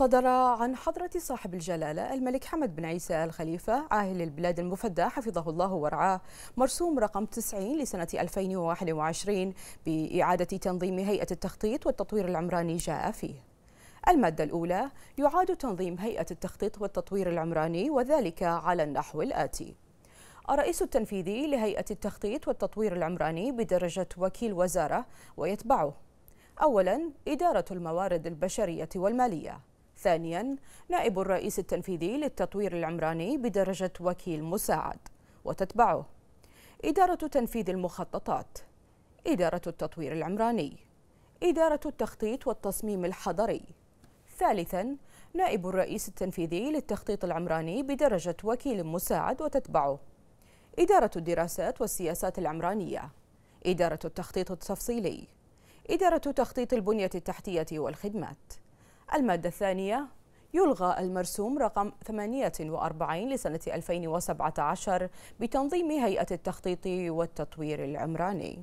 صدر عن حضرة صاحب الجلالة الملك حمد بن عيسى الخليفة عاهل البلاد المفدى حفظه الله ورعاه مرسوم رقم 90 لسنة 2021 بإعادة تنظيم هيئة التخطيط والتطوير العمراني جاء فيه المادة الأولى يعاد تنظيم هيئة التخطيط والتطوير العمراني وذلك على النحو الآتي الرئيس التنفيذي لهيئة التخطيط والتطوير العمراني بدرجة وكيل وزارة ويتبعه أولا إدارة الموارد البشرية والمالية ثانيا نائب الرئيس التنفيذي للتطوير العمراني بدرجة وكيل مساعد وتتبعه إدارة تنفيذ المخططات إدارة التطوير العمراني إدارة التخطيط والتصميم الحضري ثالثا نائب الرئيس التنفيذي للتخطيط العمراني بدرجة وكيل مساعد وتتبعه إدارة الدراسات والسياسات العمرانية إدارة التخطيط التفصيلي إدارة تخطيط البنية التحتية والخدمات المادة الثانية يلغى المرسوم رقم 48 لسنة 2017 بتنظيم هيئة التخطيط والتطوير العمراني